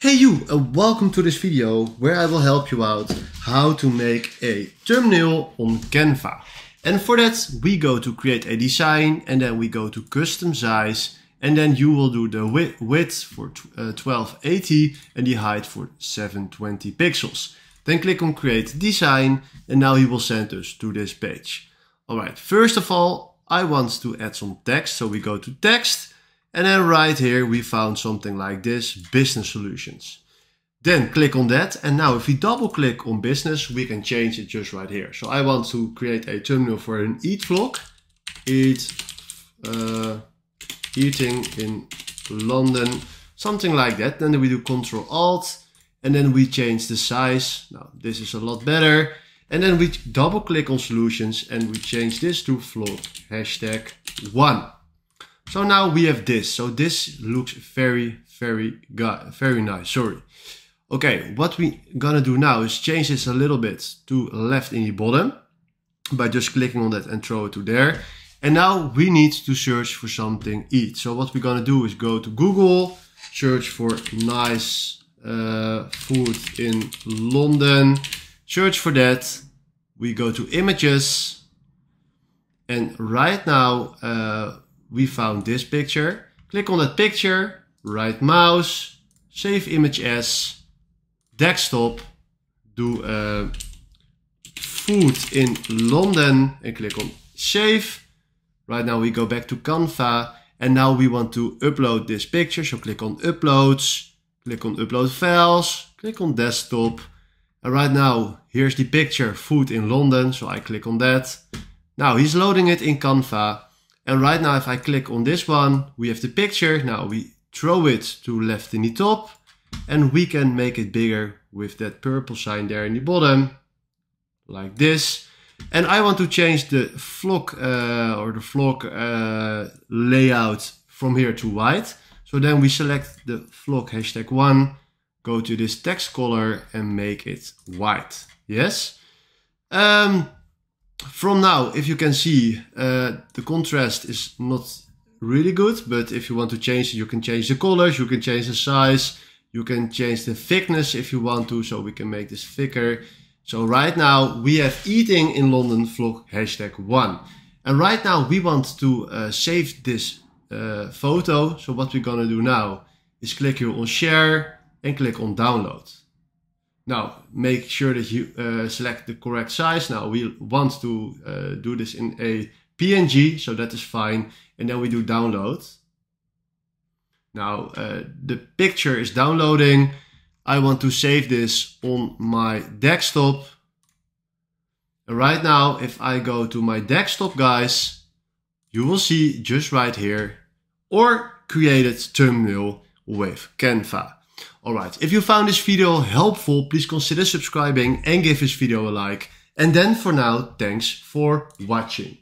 Hey you and uh, welcome to this video where I will help you out how to make a thumbnail on Canva. And for that we go to create a design and then we go to custom size and then you will do the width for 1280 uh, and the height for 720 pixels. Then click on create design and now he will send us to this page. Alright, first of all I want to add some text so we go to text and then right here, we found something like this, business solutions. Then click on that. And now if we double click on business, we can change it just right here. So I want to create a terminal for an eat vlog. Eat, uh, eating in London, something like that. Then we do Control Alt and then we change the size. Now this is a lot better. And then we double click on solutions and we change this to vlog hashtag one. So now we have this. So this looks very, very good, very nice, sorry. Okay, what we gonna do now is change this a little bit to left in the bottom by just clicking on that and throw it to there. And now we need to search for something eat. So what we're gonna do is go to Google, search for nice uh, food in London, search for that. We go to images, and right now uh, we found this picture. Click on that picture, right mouse, save image as desktop, do uh, food in London and click on save. Right now we go back to Canva and now we want to upload this picture. So click on uploads, click on upload files, click on desktop. And right now, here's the picture, food in London. So I click on that. Now he's loading it in Canva. And right now, if I click on this one, we have the picture. Now we throw it to left in the top and we can make it bigger with that purple sign there in the bottom, like this. And I want to change the flock uh, or the flock uh, layout from here to white. So then we select the flock hashtag one, go to this text color and make it white. Yes. Um, from now, if you can see, uh, the contrast is not really good, but if you want to change it, you can change the colors, you can change the size, you can change the thickness if you want to, so we can make this thicker. So right now we have eating in London vlog hashtag one. And right now we want to uh, save this uh, photo. So what we're gonna do now is click here on share and click on download. Now make sure that you uh, select the correct size. Now we want to uh, do this in a PNG, so that is fine. And then we do download. Now uh, the picture is downloading. I want to save this on my desktop. Right now, if I go to my desktop, guys, you will see just right here, or created thumbnail with Canva. Alright, if you found this video helpful, please consider subscribing and give this video a like. And then for now, thanks for watching.